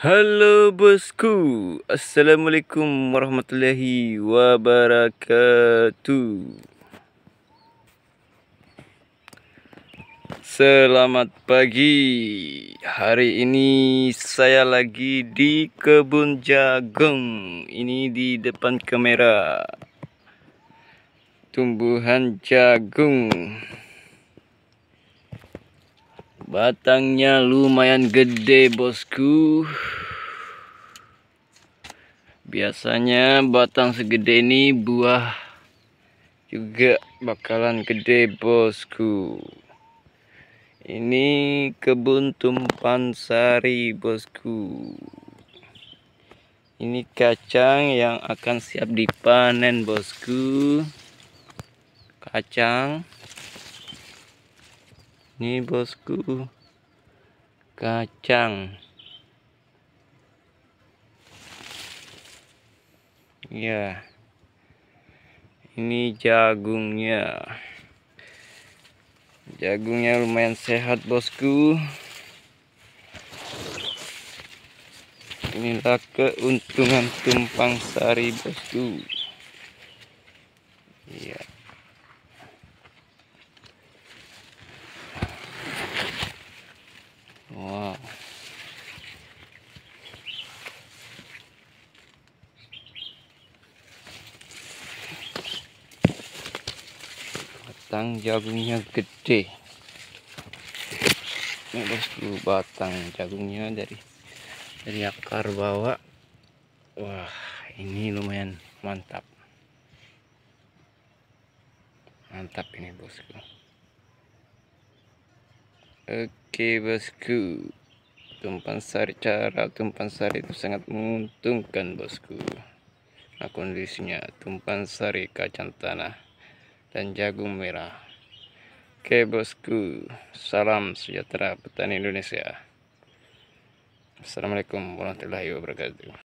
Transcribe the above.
Halo bosku Assalamualaikum warahmatullahi wabarakatuh Selamat pagi Hari ini saya lagi di kebun jagung Ini di depan kamera Tumbuhan jagung Batangnya lumayan gede bosku Biasanya batang segede ini buah juga bakalan gede bosku Ini kebun tumpan sari bosku Ini kacang yang akan siap dipanen bosku Kacang ini bosku kacang ya ini jagungnya jagungnya lumayan sehat bosku inilah keuntungan tumpang sari bosku batang jagungnya gede ini ada 10 batang jagungnya dari dari akar bawah wah ini lumayan mantap mantap ini bosku oke bosku tumpan sari cara tumpan sari itu sangat menguntungkan bosku nah kondisinya tumpan sari kacang tanah dan jagung merah. Oke bosku, salam sejahtera petani Indonesia. Assalamualaikum warahmatullahi wabarakatuh.